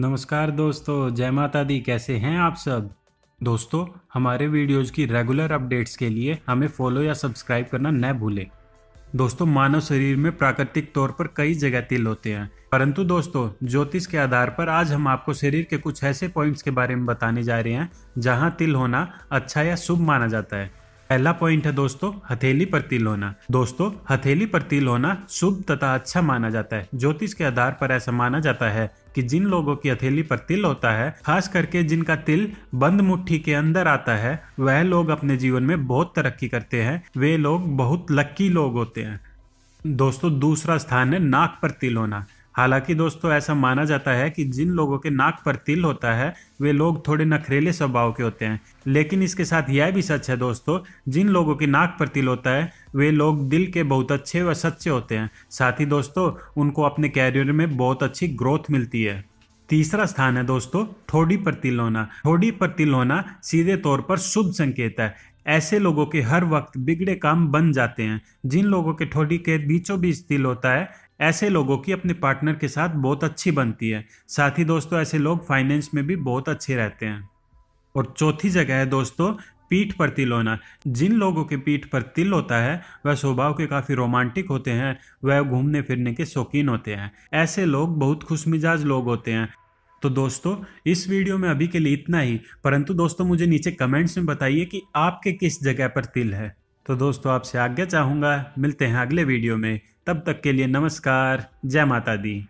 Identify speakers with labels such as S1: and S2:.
S1: नमस्कार दोस्तों जय माता दी कैसे हैं आप सब दोस्तों हमारे वीडियोज़ की रेगुलर अपडेट्स के लिए हमें फॉलो या सब्सक्राइब करना न भूलें दोस्तों मानव शरीर में प्राकृतिक तौर पर कई जगह तिल होते हैं परंतु दोस्तों ज्योतिष के आधार पर आज हम आपको शरीर के कुछ ऐसे पॉइंट्स के बारे में बताने जा रहे हैं जहाँ तिल होना अच्छा या शुभ माना जाता है पहला पॉइंट है दोस्तों हथेली पर तिल होना दोस्तों हथेली पर तिल होना शुभ तथा अच्छा माना जाता है ज्योतिष के आधार पर ऐसा माना जाता है कि जिन लोगों की हथेली पर तिल होता है खास करके जिनका तिल बंद मुट्ठी के अंदर आता है वह लोग अपने जीवन में बहुत तरक्की करते हैं वे लोग बहुत लक्की लोग होते हैं दोस्तों दूसरा स्थान है नाक पर तिल होना हालांकि दोस्तों ऐसा माना जाता है कि जिन लोगों के नाक पर तिल होता है वे लोग थोड़े नखरेले स्वभाव के होते हैं लेकिन इसके साथ यह भी सच है दोस्तों जिन लोगों के नाक पर तिल होता है वे लोग दिल के बहुत अच्छे व सच्चे होते हैं साथ ही दोस्तों उनको अपने कैरियर में बहुत अच्छी ग्रोथ मिलती है तीसरा स्थान है दोस्तों ठोड़ी पर तिल होना ठोड़ी पर तिल होना सीधे तौर पर शुभ संकेत है ऐसे लोगों के हर वक्त बिगड़े काम बन जाते हैं जिन लोगों के ठोडी के बीचों बीच दिल होता है ऐसे लोगों की अपने पार्टनर के साथ बहुत अच्छी बनती है साथ ही दोस्तों ऐसे लोग फाइनेंस में भी बहुत अच्छे रहते हैं और चौथी जगह है दोस्तों पीठ पर तिल होना जिन लोगों के पीठ पर तिल होता है वह स्वभाव के काफ़ी रोमांटिक होते हैं वह घूमने फिरने के शौकीन होते हैं ऐसे लोग बहुत खुश मिजाज लोग होते हैं तो दोस्तों इस वीडियो में अभी के लिए इतना ही परंतु दोस्तों मुझे नीचे कमेंट्स में बताइए कि आपके किस जगह पर तिल है तो दोस्तों आपसे आज्ञा चाहूँगा मिलते हैं अगले वीडियो में तब तक के लिए नमस्कार जय माता दी